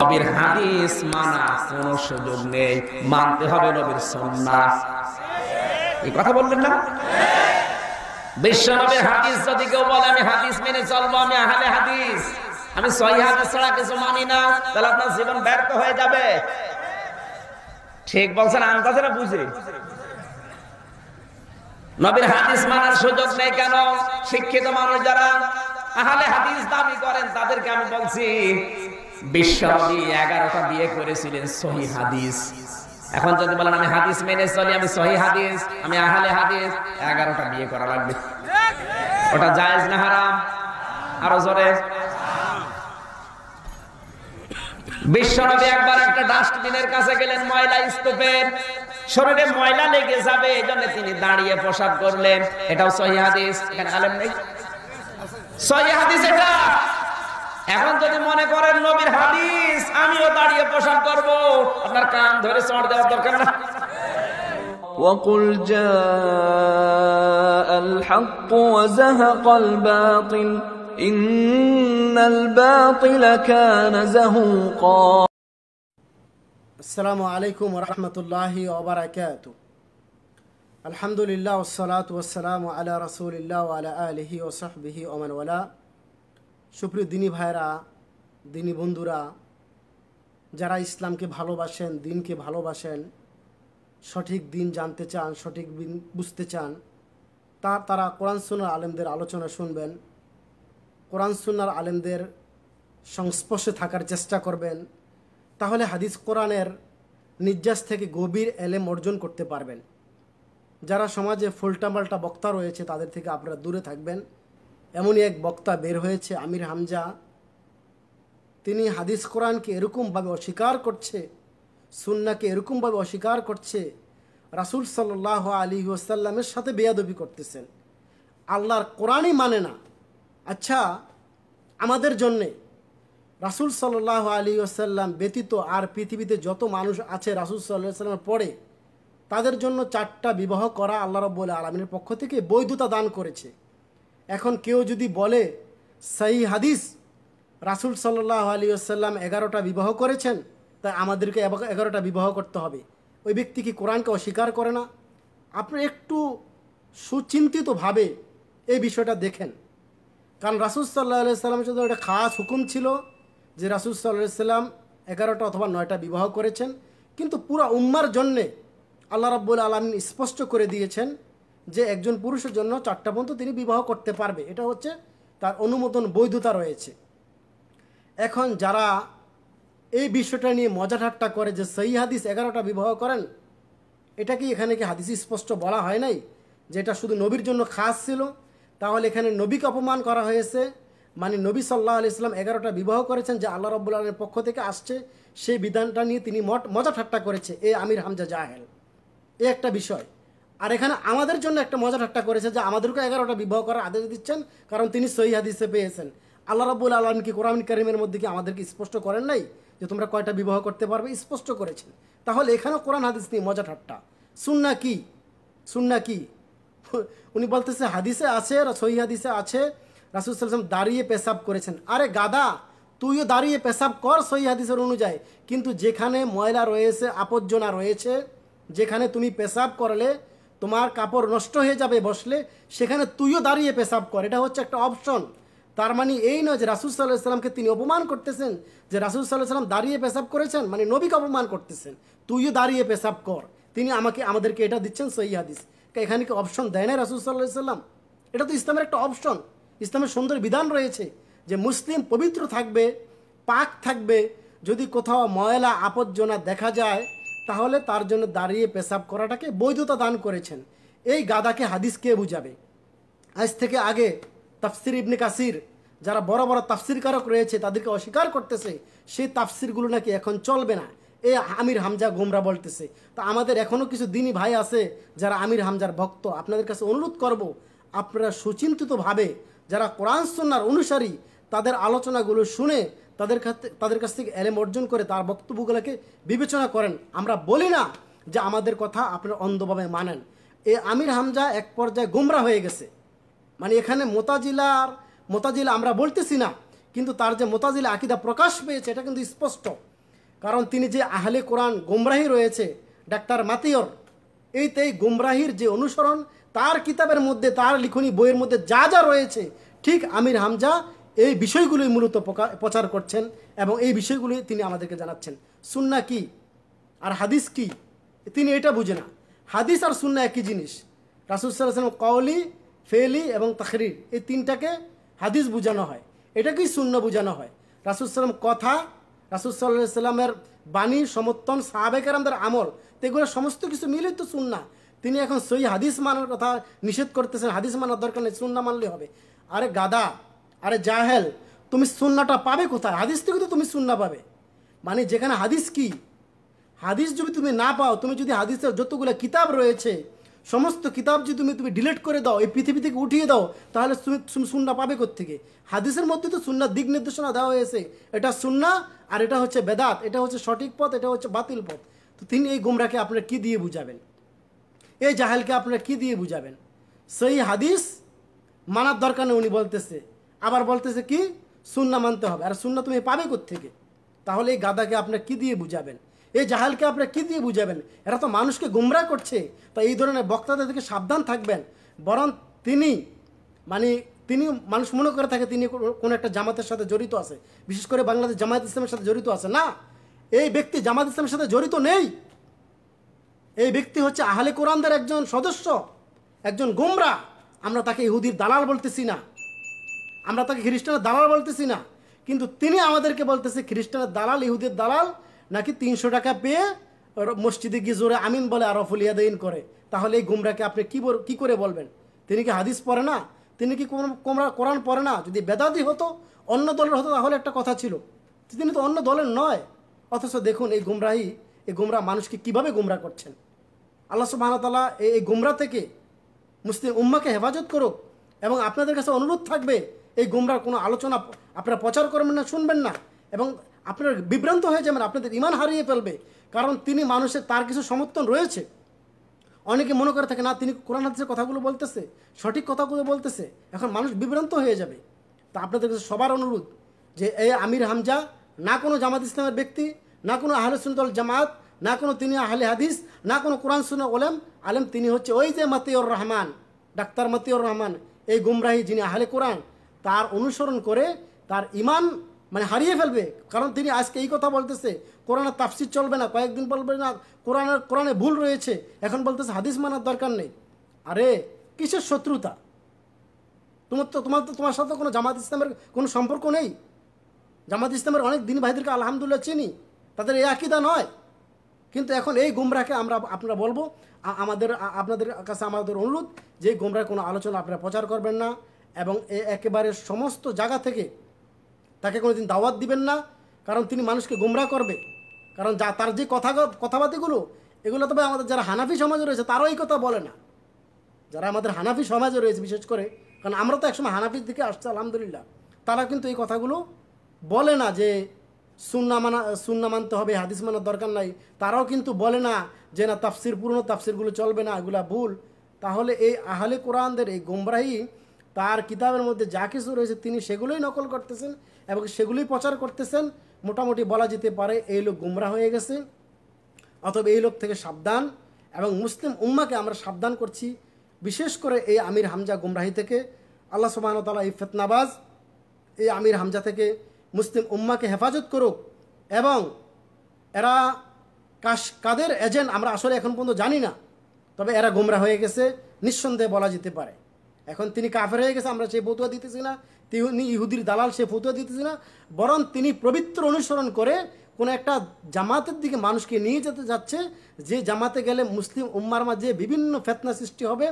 নবীর হাদিস মানা সুযোগ নেই মানতে হবে নবীর সন্ন্যাস এই কথা বললেন না হাদিস যদি কেউ বলে আমি হাদিস মেনে চলবো আমি আহলে হাদিস আমি সহি হাদিস ছাড়া কিছু মানি না তাহলে আপনার জীবন ব্যর্থ হয়ে যাবে ঠিক বলছেন আন্দাজেরা বুঝে নবীর হাদিস মানার সুযোগ নেই কেন শিক্ষিত মানুষ যারা আহলে হাদিস দাবি করেন তাদেরকে আমি বলছি বিশ্বনবী এগারোটা বিয়ে করেছিলেন সহি হাদিস এখন যদি বলেন আমি হাদিস মেনে চলি আমি সহি হাদিস আমি আহলে হাদিস এগারোটা বিয়ে করা লাগবে ওটা জায়েজ না হারাম আরো জোরে বিশ্বনবী একবার একটা ডাস্টবিনের কাছে গেলেন ময়লা স্তূপের শরীরে ময়লা লেগে যাবে এই জন্য তিনি দাঁড়িয়ে পোশাক করলেন এটাও সহিদিস এখানে আলেম নেই সহিদিস এটা এখন যদি মনে করেন নবীর হাদিস আমিও দাঁড়িয়ে পোশাক করব আপনার কান ধরে চড় দেওয়ার দরকার না وقل جاء الحق وزهق الباطل إن الباطل كان زهوقا আসসালামু আলাইকুম রহমতুল্লাহি ওবরাকাত আলহামদুলিল্লাহ ওসলাত ওসালাম আলা রসুলিল্লাহ আলা আলহি ও সাহবিহি ওমানওয়ালা সুপ্রিয় দিনী ভাইরা দিনী বন্ধুরা যারা ইসলামকে ভালোবাসেন দিনকে ভালোবাসেন সঠিক দিন জানতে চান সঠিক দিন বুঝতে চান তা তারা কোরআন সুনার আলেমদের আলোচনা শুনবেন কোরআন সুন্নার আলেমদের সংস্পর্শে থাকার চেষ্টা করবেন তাহলে হাদিস কোরআনের নির্যাস থেকে গভীর এলেম অর্জন করতে পারবেন যারা সমাজে ফুলটামাল্টা বক্তা রয়েছে তাদের থেকে আপনারা দূরে থাকবেন এমনই এক বক্তা বের হয়েছে আমির হামজা তিনি হাদিস কোরআনকে এরকমভাবে অস্বীকার করছে সুন্নাকে এরকমভাবে অস্বীকার করছে রাসুল সাল্লাহ আলী ওসাল্লামের সাথে বেয়াদবি করতেছেন আল্লাহর কোরআনই মানে না আচ্ছা আমাদের জন্যে রাসুল সাল্লাহ আলী আসাল্লাম ব্যতীত আর পৃথিবীতে যত মানুষ আছে রাসুল সাল্লাহ সাল্লামের পরে তাদের জন্য চারটা বিবাহ করা আল্লাহ রব্বুল আলমিনের পক্ষ থেকে বৈধতা দান করেছে এখন কেউ যদি বলে সাই হাদিস রাসুল সাল্লাহ আলী আসাল্লাম এগারোটা বিবাহ করেছেন তাই আমাদেরকে এগারোটা বিবাহ করতে হবে ওই ব্যক্তি কি কোরআনকে অস্বীকার করে না আপনি একটু সুচিন্তিতভাবে এই বিষয়টা দেখেন কারণ রাসুল সাল্লাহ সাল্লামের জন্য একটা খাস হুকুম ছিল যে রাসুল সাল্লাহ সাল্লাম এগারোটা অথবা নয়টা বিবাহ করেছেন কিন্তু পুরা উম্মার জন্যে আল্লাহ রাব্বুল আলমিন স্পষ্ট করে দিয়েছেন যে একজন পুরুষের জন্য চারটা পর্যন্ত তিনি বিবাহ করতে পারবে এটা হচ্ছে তার অনুমোদন বৈধতা রয়েছে এখন যারা এই বিষয়টা নিয়ে মজা ঠাট্টা করে যে সেই হাদিস এগারোটা বিবাহ করেন এটা কি এখানে কি হাদিস স্পষ্ট বলা হয় নাই যে এটা শুধু নবীর জন্য খাস ছিল তাহলে এখানে নবীকে অপমান করা হয়েছে মানে নবী সাল্লাহ আলি ইসলাম এগারোটা বিবাহ করেছেন যে আল্লাহ রব্বুল আলমের পক্ষ থেকে আসছে সেই বিধানটা নিয়ে তিনি মঠ মজা ঠাট্টা করেছে এ আমির হামজা জাহেল এ একটা বিষয় আর এখানে আমাদের জন্য একটা মজা ঠাট্টা করেছে যে আমাদেরকে এগারোটা বিবাহ করার আদেশ দিচ্ছেন কারণ তিনি সহি হাদিসে পেয়েছেন আল্লাহ রব্বুল আলম কি কোরআন করিমের মধ্যে কি আমাদেরকে স্পষ্ট করেন নাই যে তোমরা কয়টা বিবাহ করতে পারবে স্পষ্ট করেছেন তাহলে এখানেও কোরআন হাদিস নিয়ে মজা ঠাট্টা সুন্না কি সুন্না কি উনি বলতেছে হাদিসে আছে সহি হাদিসে আছে রাসুলসাল্লাম দাঁড়িয়ে পেশাব করেছেন আরে গাদা তুইও দাঁড়িয়ে পেশাব কর সই হাদিসের অনুযায়ী কিন্তু যেখানে ময়লা রয়েছে আপজ্জনা রয়েছে যেখানে তুমি পেশাব করলে তোমার কাপড় নষ্ট হয়ে যাবে বসলে সেখানে তুইও দাঁড়িয়ে পেশাব কর এটা হচ্ছে একটা অপশন তার মানে এই নয় যে রাসুল সাল্লাহ সাল্লামকে তিনি অপমান করতেছেন যে রাসুল সাল্লাহ সাল্লাম দাঁড়িয়ে পেশাব করেছেন মানে নবীকে অপমান করতেছেন তুইও দাঁড়িয়ে পেশাব কর তিনি আমাকে আমাদেরকে এটা দিচ্ছেন সই হাদিস এখানে কি অপশন দেয় না রাসুল সাল্লাহ সাল্লাম এটা তো ইসলামের একটা অপশন ইসলামের সুন্দর বিধান রয়েছে যে মুসলিম পবিত্র থাকবে পাক থাকবে যদি কোথাও ময়লা আপজ্জনা দেখা যায় তাহলে তার জন্য দাঁড়িয়ে পেশাব করাটাকে বৈধতা দান করেছেন এই গাদাকে হাদিস কে বুঝাবে আজ থেকে আগে তাফসির ইবনে কাসির যারা বড় বড় তাফসিরকারক রয়েছে তাদেরকে অস্বীকার করতেছে সেই তাফসিরগুলো নাকি এখন চলবে না এ আমির হামজা গোমরা বলতেছে তা আমাদের এখনও কিছু দিনই ভাই আছে যারা আমির হামজার ভক্ত আপনাদের কাছে অনুরোধ করব আপনারা সুচিন্তিতভাবে যারা কোরআন সন্ন্যার অনুসারী তাদের আলোচনাগুলো শুনে তাদের কাছে তাদের কাছ থেকে এলেম অর্জন করে তার বক্তব্যগুলোকে বিবেচনা করেন আমরা বলি না যে আমাদের কথা আপনার অন্ধভাবে মানেন এ আমির হামজা এক পর্যায়ে গোমরা হয়ে গেছে মানে এখানে মোতাজিলার মোতাজিলা আমরা বলতেছি না কিন্তু তার যে মোতাজিলা আকিদা প্রকাশ পেয়েছে এটা কিন্তু স্পষ্ট কারণ তিনি যে আহলে কোরআন গোমরাহি রয়েছে ডাক্তার মাতিয়র এই গুমরাহির গোমরাহির যে অনুসরণ তার কিতাবের মধ্যে তার লিখনী বইয়ের মধ্যে যা যা রয়েছে ঠিক আমির হামজা এই বিষয়গুলোই মূলত প্রচার করছেন এবং এই বিষয়গুলোই তিনি আমাদেরকে জানাচ্ছেন সুন্না কি আর হাদিস কি তিনি এটা বুঝে না হাদিস আর সুন্না একই জিনিস রাসুসাল্লাম কওলি ফেলি এবং তাখরির এই তিনটাকে হাদিস বোঝানো হয় এটাকেই শূন্য বোঝানো হয় সাল্লাম কথা রাসুসাল্লাহ সাল্লামের বাণী সমর্থন আমাদের আমল এগুলো সমস্ত কিছু মিলেই তো শূন্য তিনি এখন সই হাদিস মানার কথা নিষেধ করতেছেন হাদিস মানার দরকার নেই সুন্না মানলে হবে আরে গাদা আরে জাহেল তুমি সুন্নাটা পাবে কোথায় হাদিস থেকে তো তুমি সুন্না পাবে মানে যেখানে হাদিস কি হাদিস যদি তুমি না পাও তুমি যদি হাদিসের যতগুলো কিতাব রয়েছে সমস্ত কিতাব যদি তুমি তুমি ডিলেট করে দাও এই পৃথিবী থেকে উঠিয়ে দাও তাহলে তুমি সুন্না পাবে থেকে হাদিসের মধ্যে তো সুন্না দিক নির্দেশনা দেওয়া হয়েছে এটা সুন্না আর এটা হচ্ছে বেদাত এটা হচ্ছে সঠিক পথ এটা হচ্ছে বাতিল পথ তো তিনি এই গোমরাকে আপনার কী দিয়ে বুঝাবেন এই জাহেলকে আপনারা কি দিয়ে বুঝাবেন সেই হাদিস মানার দরকার নেই উনি বলতেছে আবার বলতেছে কি সুন্না মানতে হবে আর সুন্না তুমি পাবে থেকে তাহলে এই গাদাকে আপনার কি দিয়ে বুঝাবেন এই জাহালকে আপনার কি দিয়ে বুঝাবেন এরা তো মানুষকে গুমরা করছে তা এই ধরনের বক্তাদের থেকে সাবধান থাকবেন বরং তিনি মানে তিনি মানুষ মনে করে থাকে তিনি কোনো একটা জামাতের সাথে জড়িত আছে বিশেষ করে বাংলাদেশ জামায়াত ইসলামের সাথে জড়িত আছে না এই ব্যক্তি জামাত ইসলামের সাথে জড়িত নেই এই ব্যক্তি হচ্ছে আহলে কোরআনদের একজন সদস্য একজন গোমরা আমরা তাকে ইহুদির দালাল বলতেছি না আমরা তাকে খ্রিস্টানের দালাল বলতেছি না কিন্তু তিনি আমাদেরকে বলতেছে খ্রিস্টানের দালাল ইহুদের দালাল নাকি তিনশো টাকা পেয়ে মসজিদে গিয়ে জোরে আমিন বলে আরফুল দিন করে তাহলে এই গুমরাকে আপনি কী কী করে বলবেন তিনি কি হাদিস পড়ে না তিনি কি কোমরা কোরআন পড়ে না যদি বেদাদি হতো অন্য দলের হতো তাহলে একটা কথা ছিল তিনি তো অন্য দলের নয় অথচ দেখুন এই গুমরাহি এই গুমরা মানুষকে কিভাবে গুমরা করছেন আল্লাহ সুবাহতালা এই গুমরা থেকে মুসলিম উম্মাকে হেফাজত করুক এবং আপনাদের কাছে অনুরোধ থাকবে এই গুমরার কোনো আলোচনা আপনারা প্রচার করবেন না শুনবেন না এবং আপনার বিভ্রান্ত হয়ে যাবেন আপনাদের ইমান হারিয়ে ফেলবে কারণ তিনি মানুষের তার কিছু সমর্থন রয়েছে অনেকে মনে করে থাকে না তিনি কোরআন হাতের কথাগুলো বলতেছে সঠিক কথাগুলো বলতেছে এখন মানুষ বিভ্রান্ত হয়ে যাবে তা আপনাদের কাছে সবার অনুরোধ যে এ আমির হামজা না কোনো জামাত ইসলামের ব্যক্তি না কোনো আহলে সুন্দর জামাত না কোনো তিনি আহলে হাদিস না কোনো কোরআন সুন্না ওলেম আলেম তিনি হচ্ছে ওই যে মাতিউর রহমান ডাক্তার মাতিউর রহমান এই গুমরাহি যিনি আহলে কোরআন তার অনুসরণ করে তার ইমান মানে হারিয়ে ফেলবে কারণ তিনি আজকে এই কথা বলতেছে কোরআনের তাফসির চলবে না কয়েকদিন বলবে না কোরআনের কোরআনে ভুল রয়েছে এখন বলতেছে হাদিস মানার দরকার নেই আরে কিসের শত্রুতা তোমার তো তোমার তো তোমার সাথে কোনো জামাত ইসলামের কোনো সম্পর্ক নেই জামাত ইসলামের অনেক দিন ভাইদেরকে আলহামদুলিল্লাহ চিনি তাদের এই আকিদা নয় কিন্তু এখন এই গুমরাকে আমরা আপনারা বলবো আমাদের আপনাদের কাছে আমাদের অনুরোধ যে গুমরা কোনো আলোচনা আপনারা প্রচার করবেন না এবং একেবারে সমস্ত জায়গা থেকে তাকে কোনো দিন দাওয়াত দিবেন না কারণ তিনি মানুষকে গুমরা করবে কারণ যা তার যে কথা কথাবার্তিগুলো এগুলো তবে আমাদের যারা হানাফি সমাজে রয়েছে তারাও এই কথা বলে না যারা আমাদের হানাফি সমাজে রয়েছে বিশেষ করে কারণ আমরা তো একসময় হানাফির দিকে আসছে আলহামদুলিল্লাহ তারা কিন্তু এই কথাগুলো বলে না যে সুন্না মানা সুন্না মানতে হবে হাদিস মানার দরকার নাই তারাও কিন্তু বলে না যে না তাফসির পুরনো তাফসিরগুলো চলবে না এগুলা ভুল তাহলে এই আহলে কোরআনদের এই গোমরাহি তার কিতাবের মধ্যে যা কিছু রয়েছে তিনি সেগুলোই নকল করতেছেন এবং সেগুলোই প্রচার করতেছেন মোটামুটি বলা যেতে পারে এই লোক গুমরা হয়ে গেছে অথবা এই লোক থেকে সাবধান এবং মুসলিম উম্মাকে আমরা সাবধান করছি বিশেষ করে এই আমির হামজা গুমরাহি থেকে আল্লাহ সুবাহতালা এই ফেতনাবাজ এই আমির হামজা থেকে মুসলিম উম্মাকে হেফাজত করুক এবং এরা কাশ কাদের এজেন্ট আমরা আসলে এখন পর্যন্ত জানি না তবে এরা গোমরা হয়ে গেছে নিঃসন্দেহে বলা যেতে পারে এখন তিনি কাফের হয়ে গেছে আমরা সেই ফতুয়া দিতেছি না তিনি ইহুদির দালাল সে ফতুয়া দিতেছি না বরং তিনি পবিত্র অনুসরণ করে কোনো একটা জামাতের দিকে মানুষকে নিয়ে যেতে যাচ্ছে যে জামাতে গেলে মুসলিম উম্মার মাঝে বিভিন্ন ফেতনা সৃষ্টি হবে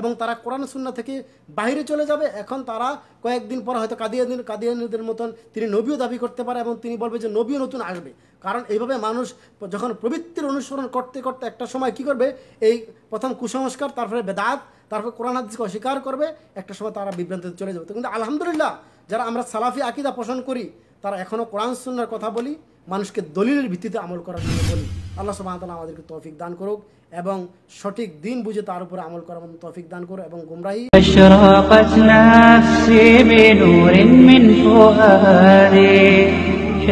এবং তারা কোরআন শূন্য থেকে বাহিরে চলে যাবে এখন তারা কয়েকদিন পর হয়তো কাদিয়ানির কাদিয়ানিদের মতন তিনি নবীও দাবি করতে পারে এবং তিনি বলবে যে নবীও নতুন আসবে কারণ এইভাবে মানুষ যখন প্রবৃত্তির অনুসরণ করতে করতে একটা সময় কি করবে এই প্রথম কুসংস্কার তারপরে বেদাত তারপরে কোরআন হাদিসকে অস্বীকার করবে একটা সময় তারা বিভ্রান্তিতে চলে যাবে কিন্তু আলহামদুলিল্লাহ যারা আমরা সালাফি আকিদা পোষণ করি তারা এখনও কোরআন সুন্নার কথা বলি মানুষকে দলিলের ভিত্তিতে আমল করার জন্য বলি আল্লাহ সুবাহতাল্লাহ আমাদেরকে তৌফিক দান করুক এবং সঠিক দিন বুঝে তার উপরে আমল করার মতো তৌফিক দান করুক এবং গুমরাহি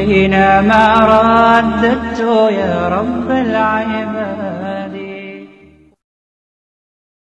حينما رددت يا رب العالمين